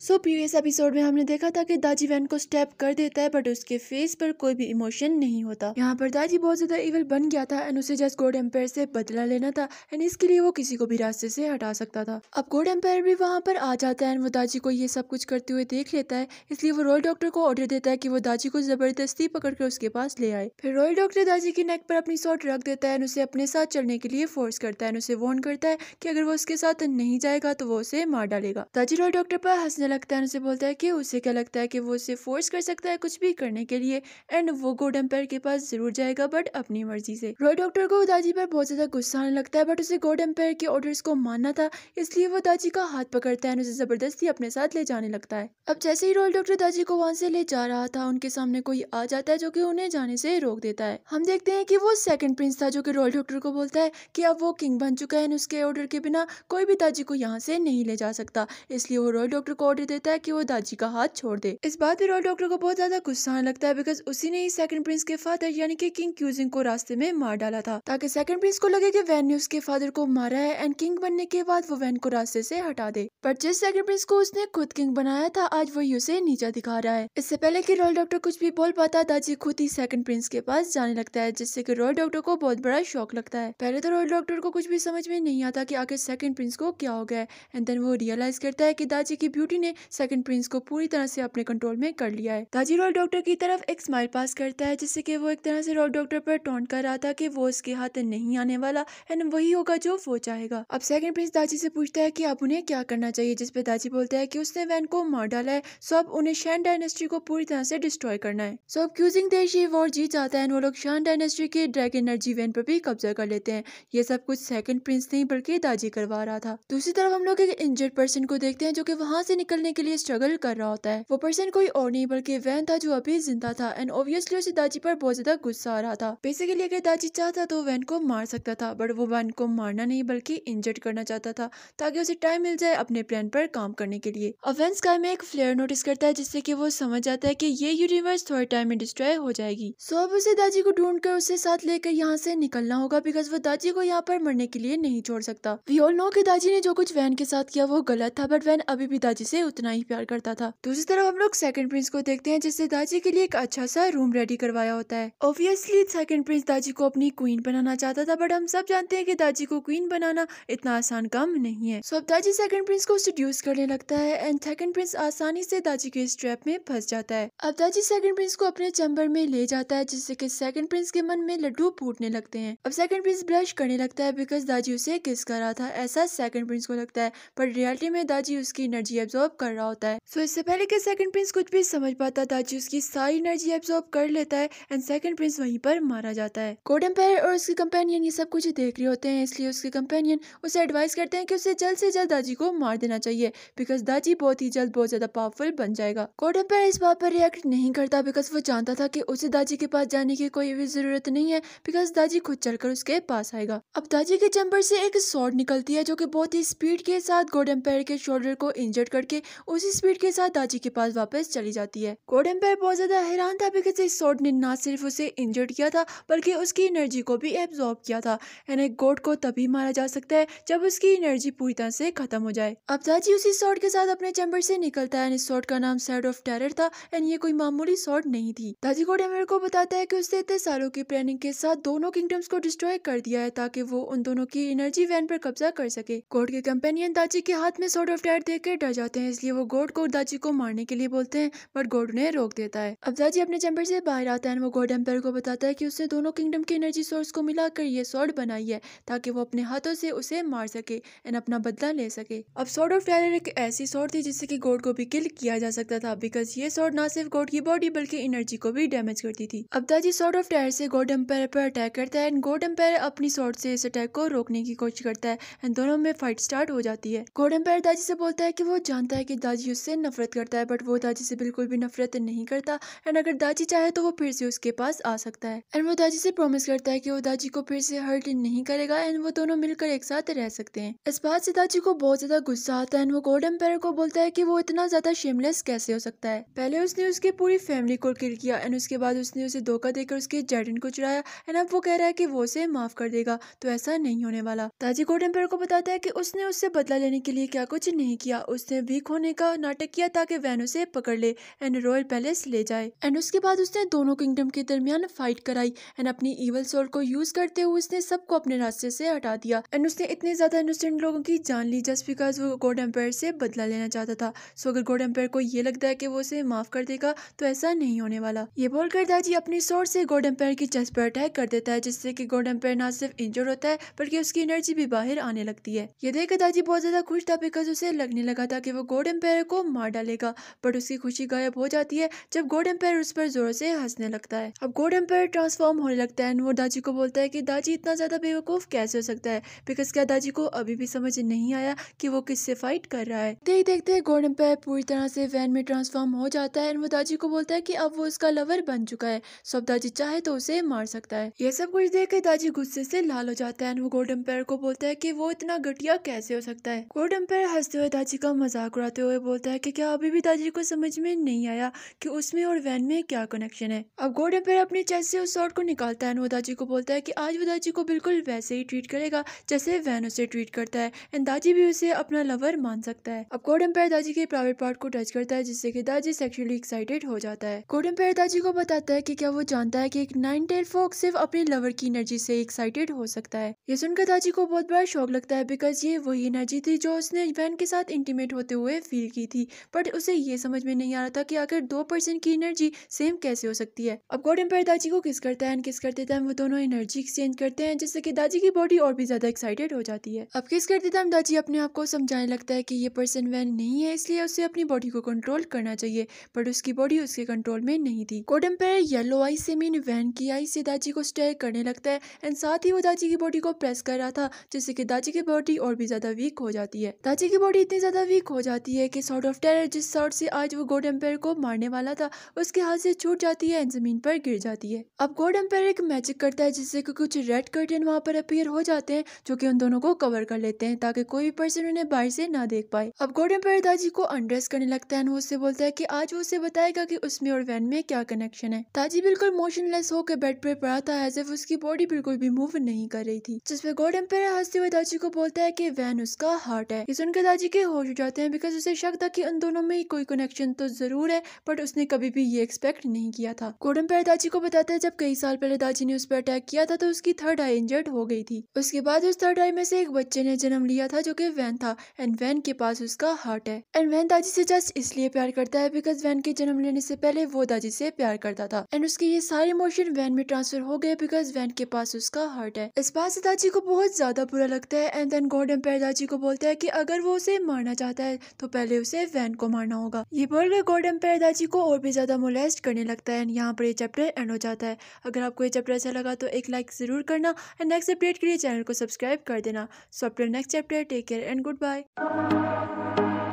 सो so, previous episode में हमने देखा था कि दाजी वैन को स्टेप कर देता है बट उसके फेस पर कोई भी इमोशन नहीं होता यहाँ पर दाजी बहुत ज्यादा इवल बन गया था एंड उसे जस्ट गोड एम्पायर से बदला लेना था एंड इसके लिए वो किसी को भी रास्ते से हटा सकता था अब गोड एम्पायर भी वहाँ पर आ जाता है एंड वो दाजी को ये सब कुछ करते हुए देख लेता है इसलिए वो रॉयल डॉक्टर को ऑर्डर देता है की वो दाजी को जबरदस्ती पकड़ कर उसके पास ले आए फिर रॉयल डॉक्टर दाजी की नेक पर अपनी शॉट रख देता है उसे अपने साथ चलने के लिए फोर्स करता है उसे वॉर्न करता है की अगर वो उसके साथ नहीं जाएगा तो वो उसे मार डालेगा दाजी रॉयल डॉक्टर पर हंसने लगता है उनसे बोलता है कि उसे क्या लगता है कि वो उसे फोर्स कर सकता है कुछ भी करने के लिए एंड वो गोड एम्पायर के पास जरूर जाएगा बट अपनी मर्जी से रॉय डॉक्टर को दादी पर बहुत ज्यादा गुस्सा आने लगता है बट उसे गोड एम्पायर के ऑर्डर को मानना था इसलिए वो दादी का हाथ पकड़ता है उसे जबरदस्ती अपने साथ ले जाने लगता है अब जैसे ही रॉयल डॉक्टर दादी को वहां से ले जा रहा था उनके सामने कोई आ जाता है जो की उन्हें जाने से रोक देता है हम देखते हैं की वो सेकंड प्रिंस था जो की रॉयल डॉक्टर को बोलता है की अब वो किंग बन चुका है उसके ऑर्डर के बिना कोई भी दादी को यहाँ से नहीं ले जा सकता इसलिए वो रॉयल डॉक्टर को ऑर्डर देता है कि वो दाजी का हाथ छोड़ दे इस बात पर रॉयल डॉक्टर को बहुत ज्यादा गुस्सा आने लगता है बिकॉज उसी ने ही सेकंड प्रिंस के फादर यानी कि किंग क्यूजिंग को रास्ते में मार डाला था ताकि सेकंड प्रिंस को लगे कि वैन ने उसके फादर को मारा है एंड किंग बनने के बाद वो वैन को रास्ते से हटा दे पर जिस सेकंड प्रिंस को उसने खुद किंग बनाया था आज वही उसे नीचा दिखा रहा है इससे पहले की रॉयल डॉक्टर कुछ भी बोल पाता दाजी खुद ही सेकंड प्रिंस के पास जाने लगता है जिससे की रॉयल डॉक्टर को बहुत बड़ा शौक लगता है पहले तो रॉयल डॉक्टर को कुछ भी समझ में नहीं आता की आखिर सेकंड प्रिंस को क्या हो गया एंड देन वो रियलाइज करता है की दाजी की ब्यूटी ने ने सेकंड प्रिंस को पूरी तरह से अपने कंट्रोल में कर लिया है ताजी रॉयल डॉक्टर की तरफ एक स्माइल पास करता है जिससे कि वो एक तरह से रॉयल डॉक्टर पर टोंट कर रहा था कि वो उसके हाथ नहीं आने वाला एंड वही होगा जो वो चाहेगा अब सेकंड प्रिंस दाजी से पूछता है कि अब उन्हें क्या करना चाहिए जिसपे दाजी बोलता है कि उसने वैन को मार डाला है सो अब उन्हें शैन डायनेस्ट्री को पूरी तरह से डिस्ट्रॉय करना है सो अब क्यूजिंग देश ये वॉर जीत जाता है वो लोग शैन डायनेस्ट्री के ड्रैग एनर्जी वैन पर भी कब्जा कर लेते हैं ये सब कुछ सेकंड प्रिंस नहीं बल्कि दाजी करवा रहा था दूसरी तरफ हम लोग एक इंजर्ड पर्सन को देखते हैं जो कि वहां से निकल निकलने के लिए स्ट्रगल कर रहा होता है वो पर्सन कोई और नहीं बल्कि वैन था जो अभी जिंदा था एंड ऑब्वियसली उसे दाजी पर बहुत ज्यादा गुस्सा आ रहा था बेसिकली अगर दाजी चाहता तो वैन को मार सकता था बट वो वैन को मारना नहीं बल्कि इंजर्ड करना चाहता था ताकि उसे टाइम मिल जाए अपने प्लान पर काम करने के लिए वैन स्काई में एक फ्लेयर नोटिस करता है जिससे की वो समझ जाता है की ये यूनिवर्स थोड़े टाइम में डिस्ट्रॉय हो जाएगी सो अब उसे दाजी को ढूंढ कर उसे साथ लेकर यहाँ से निकलना होगा बिकॉज वो दाजी को यहाँ पर मरने के लिए नहीं छोड़ सकता वी ऑल नो की दाजी ने जो कुछ वैन के साथ किया वो गलत था बट वैन अभी भी दाजी से उतना ही प्यार करता था दूसरी तरफ हम लोग सेकंड प्रिंस को देखते हैं जिससे दाजी के लिए एक अच्छा सा रूम रेडी करवाया होता है ऑब्वियसली सेकंड प्रिंस दाजी को अपनी क्वीन बनाना चाहता था बट हम सब जानते हैं कि दाजी को क्वीन बनाना इतना आसान काम नहीं है सो अब दाजी सेकंड प्रिंस को सड्यूस करने लगता है एंड सेकंड प्रिंस आसानी से दाजी के स्ट्रैप में फंस जाता है अब दाजी सेकंड प्रिंस को अपने चैम्बर में ले जाता है जिससे की सेकंड प्रिंस के मन में लड्डू फूटने लगते हैं अब सेकंड प्रिंस ब्रश करने लगता है बिकॉज दाजी उसे किस कर रहा था ऐसा सेकंड प्रिंस को लगता है पर रियलिटी में दाजी उसकी एनर्जी एब्जॉर्व एब्जॉर्ब कर रहा होता है सो so, इससे पहले के सेकंड प्रिंस कुछ भी समझ पाता जो उसकी सारी एनर्जी एब्जॉर्ब कर लेता है एंड सेकंड प्रिंस वहीं पर मारा जाता है कोड एम्पायर और उसके कंपेनियन ये सब कुछ देख रहे होते हैं इसलिए उसके कंपेनियन उसे एडवाइस करते हैं कि उसे जल्द से जल्द दाजी को मार देना चाहिए बिकॉज दाजी बहुत ही जल्द बहुत ज्यादा पावरफुल बन जाएगा कोड एम्पायर इस बात पर रिएक्ट नहीं करता बिकॉज वो जानता था की उसे दाजी के पास जाने की कोई भी जरूरत नहीं है बिकॉज दाजी खुद चलकर उसके पास आएगा अब दाजी के चैम्बर से एक शॉर्ट निकलती है जो की बहुत ही स्पीड के साथ गोड एम्पायर के शोल्डर को इंजर्ड करके के उसी स्पीड के साथ दाजी के पास वापस चली जाती है कोड एम्पायर बहुत ज्यादा हैरान था बिकॉज इस शॉर्ट ने ना सिर्फ उसे इंजर्ड किया था बल्कि उसकी एनर्जी को भी एब्जॉर्ब किया था यानी गोड को तभी मारा जा सकता है जब उसकी एनर्जी पूरी तरह से खत्म हो जाए अब दाजी उसी शॉर्ट के साथ अपने चैम्बर से निकलता है इस का नाम साइड ऑफ टेरर था एंड ये कोई मामूली शॉर्ट नहीं थी दाजी गोड एम्पायर को बताता है की उसने इतने सालों की प्लानिंग के साथ दोनों किंगडम्स को डिस्ट्रॉय कर दिया है ताकि वो उन दोनों की एनर्जी वैन पर कब्जा कर सके कोर्ट के कंपेनियन दाजी के हाथ में शॉर्ट ऑफ टायर देख कर डर जाते हैं हैं इसलिए वो गोड को दाजी को मारने के लिए बोलते हैं बट गोड उन्हें रोक देता है अब दाजी अपने चैम्बर से बाहर आता है वो गोड एम्पायर को बताता है कि उसने दोनों किंगडम के एनर्जी सोर्स को मिलाकर ये सॉर्ड बनाई है ताकि वो अपने हाथों से उसे मार सके एंड अपना बदला ले सके अब सॉर्ड ऑफ टायर एक ऐसी सॉर्ड थी जिससे कि गोड को भी किल किया जा सकता था बिकॉज ये सॉर्ड ना सिर्फ गोड की बॉडी बल्कि एनर्जी को भी डैमेज करती थी अब दाजी सॉर्ड ऑफ टायर से गोड एम्पायर पर अटैक करता है एंड गोड एम्पायर अपनी सॉर्ड से इस अटैक को रोकने की कोशिश करता है एंड दोनों में फाइट स्टार्ट हो जाती है गोड एम्पायर दाजी से बोलता है कि वो जानता है है कि दाजी उससे नफरत करता है बट वो दाजी से बिल्कुल भी नफरत नहीं करता एंड अगर दाजी चाहे तो वो फिर से उसके पास आ सकता है एंड वो दाजी से प्रॉमिस करता है कि वो दाजी को फिर से हर्ट नहीं करेगा एंड वो दोनों मिलकर एक साथ रह सकते हैं इस बात से दाजी को बहुत ज्यादा गुस्सा आता है एंड वो गोल्डन पेयर को बोलता है कि वो इतना ज्यादा शेमलेस कैसे हो सकता है पहले उसने उसकी पूरी फैमिली को किल किया एंड उसके बाद उसने उसे धोखा देकर उसके जैडन को चुराया एंड अब वो कह रहा है की वो उसे माफ कर देगा तो ऐसा नहीं होने वाला दाजी गोल्डन पेयर को बताता है की उसने उससे बदला लेने के लिए क्या कुछ नहीं किया उसने भी होने का नाटक किया ताकि वैन उसे पकड़ ले एंड रॉयल पैलेस ले जाए एंड उसके बाद उसने दोनों किंगडम के दरमियान फाइट कराई एंड अपनी ईवल सोल को यूज करते हुए उसने सबको अपने रास्ते से हटा दिया एंड उसने इतने ज्यादा इनोसेंट लोगों की जान ली जस्ट बिकॉज वो गोड एम्पायर से बदला लेना चाहता था सो अगर गोड एम्पायर को ये लगता है की वो उसे माफ कर देगा तो ऐसा नहीं होने वाला ये बोलकर दाजी अपनी सोर से गोड एम्पायर की चेस्ट पर अटैक कर देता है जिससे की गोड एम्पायर ना सिर्फ इंजर्ड होता है बल्कि उसकी एनर्जी भी बाहर आने लगती है ये देखकर दाजी बहुत ज्यादा खुश था बिकॉज उसे लगने लगा था की वो गोड एम्पायर को मार डालेगा बट उसकी खुशी गायब हो जाती है जब गोड एम्पायर उस पर जोर से हंसने लगता है अब गोड एम्पायर ट्रांसफॉर्म होने लगता है वो दाजी को बोलता है कि दाजी इतना ज़्यादा बेवकूफ़ कैसे हो सकता है बिकॉज क्या दाजी को अभी भी समझ नहीं आया कि वो किससे फाइट कर रहा है देखते है गोड एम्पायर पूरी तरह से वैन में ट्रांसफॉर्म हो जाता है वो दाजी को बोलता है की अब वो उसका लवर बन चुका है सब दाजी चाहे तो उसे मार सकता है ये सब कुछ देख के दाजी गुस्से से लाल हो जाता है वो गोड एम्पायर को बोलता है कि वो इतना घटिया कैसे हो सकता है गोड एम्पायर हंसते हुए दाजी का मजाक उड़ा मुस्कुराते हुए बोलता है कि क्या अभी भी दादी को समझ में नहीं आया कि उसमें और वैन में क्या कनेक्शन है अब गोड एम्पायर अपने चेस्ट से उस शॉर्ट को निकालता है और दादी को बोलता है कि आज वो दादी को बिल्कुल वैसे ही ट्रीट करेगा जैसे वैन उसे ट्रीट करता है एंड दादी भी उसे अपना लवर मान सकता है अब गोड पैर दादी के प्राइवेट पार्ट को टच करता है जिससे कि दादी सेक्सुअली एक्साइटेड हो जाता है गोड पैर दादी को बताता है कि क्या वो जानता है कि एक नाइन टेल फॉक्स सिर्फ अपने लवर की एनर्जी से एक्साइटेड हो सकता है ये सुनकर दादी को बहुत बड़ा शौक लगता है बिकॉज ये वही एनर्जी थी जो उसने वैन के साथ इंटीमेट होते हुए मैं फील की थी बट उसे ये समझ में नहीं आ रहा था कि आखिर दो पर्सन की एनर्जी सेम कैसे हो सकती है अब गॉड एम्पायर दाजी को किस करता है एंड किस करते टाइम वो दोनों एनर्जी एक्सचेंज करते हैं जिससे कि दाजी की बॉडी और भी ज्यादा एक्साइटेड हो जाती है अब किस करते टाइम दाजी अपने आप को समझाने लगता है कि ये पर्सन वैन नहीं है इसलिए उसे अपनी बॉडी को कंट्रोल करना चाहिए बट उसकी बॉडी उसके कंट्रोल में नहीं थी गोडम एम्पायर येलो आई से मीन वैन की आई से दाजी को स्टे करने लगता है एंड साथ ही वो दाजी की बॉडी को प्रेस कर रहा था जिससे कि दाजी की बॉडी और भी ज्यादा वीक हो जाती है दाजी की बॉडी इतनी ज्यादा वीक हो जाती बताती है कि सॉर्ट ऑफ टेरर जिस सॉर्ट से आज वो गोड एम्पायर को मारने वाला था उसके हाथ से छूट जाती है एंड जमीन पर गिर जाती है अब गोड एम्पायर एक मैजिक करता है जिससे कि कुछ रेड कर्टन वहाँ पर अपियर हो जाते हैं जो कि उन दोनों को कवर कर लेते हैं ताकि कोई भी पर्सन उन्हें बाहर से ना देख पाए अब गोड एम्पायर दाजी को अंड्रेस करने लगता है वो उससे बोलता है की आज वो उसे बताएगा की उसमें और वैन में क्या कनेक्शन है दाजी बिल्कुल मोशनलेस होकर बेड पर पड़ा था एज एफ उसकी बॉडी बिल्कुल भी मूव नहीं कर रही थी जिसपे गोड एम्पायर हंसते हुए दाजी को बोलता है की वैन उसका हार्ट है सुनकर दाजी के होश जाते हैं बिकॉज बिकॉज उसे शक था कि उन दोनों में कोई कनेक्शन तो जरूर है बट उसने कभी भी ये एक्सपेक्ट नहीं किया था कोडम पैरदाची को बताता है जब कई साल पहले दाजी ने उस पर अटैक किया था तो उसकी थर्ड आई इंजर्ड हो गई थी उसके बाद उस थर्ड आई में से एक बच्चे ने जन्म लिया था जो की वैन था एंड वैन के पास उसका हार्ट है एंड वैन दाजी से जस्ट इसलिए प्यार करता है बिकॉज वैन के जन्म लेने से पहले वो दाजी से प्यार करता था एंड उसके ये सारे इमोशन वैन में ट्रांसफर हो गए बिकॉज वैन के पास उसका हार्ट है इस बात से दाजी को बहुत ज्यादा बुरा लगता है एंड देन गॉड एम्पायर दाजी को बोलता है की अगर वो उसे मारना चाहता है तो पहले उसे वैन को मारना होगा ये बोलकर गॉर्डन पेयर दाची को और भी ज़्यादा मोलेस्ट करने लगता है यहाँ पर ये चैप्टर एंड हो जाता है अगर आपको ये चैप्टर अच्छा लगा तो एक लाइक ज़रूर करना एंड नेक्स्ट अपडेट के लिए चैनल को सब्सक्राइब कर देना सो अपने next chapter take care and good bye